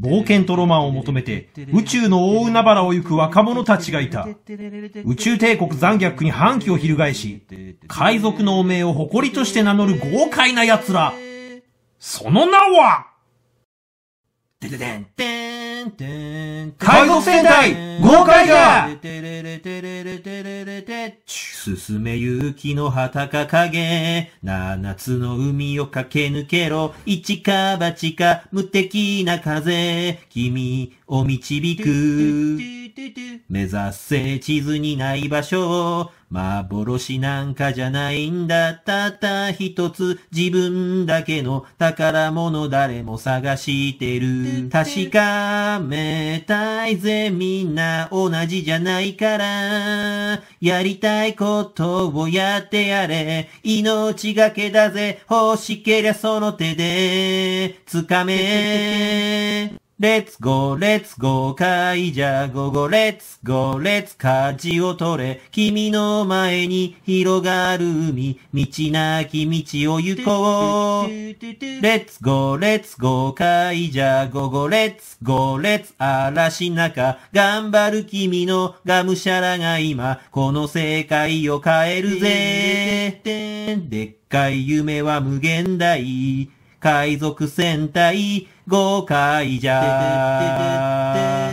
冒険とロマンを求めて宇宙の大海原を行く若者たちがいた。宇宙帝国残虐に反旗を翻し、海賊の汚名を誇りとして名乗る豪快な奴ら。その名はでででんんん海賊戦隊豪快だ進めゆきの旗かげ、七つの海を駆け抜けろ、一か八か無敵な風、君を導く。目指せ地図にない場所。幻なんかじゃないんだ。たった一つ自分だけの宝物誰も探してる。確かめたいぜみんな同じじゃないから。やりたいことをやってやれ。命がけだぜ。欲しけりゃその手で掴め。Let's go, let's go, 会じゃゴゴ、Let's g レッツ、t s を取れ君の前に広がる海道なき道を行こう Let's go, let's go, 会じゃゴゴ、Let's g レッツ、嵐中頑張る君のがむしゃらが今この世界を変えるぜでっかい夢は無限大海賊戦隊5回じゃ。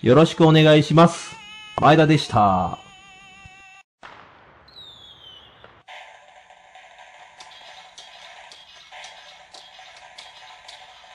よろしくお願いします。前田でした。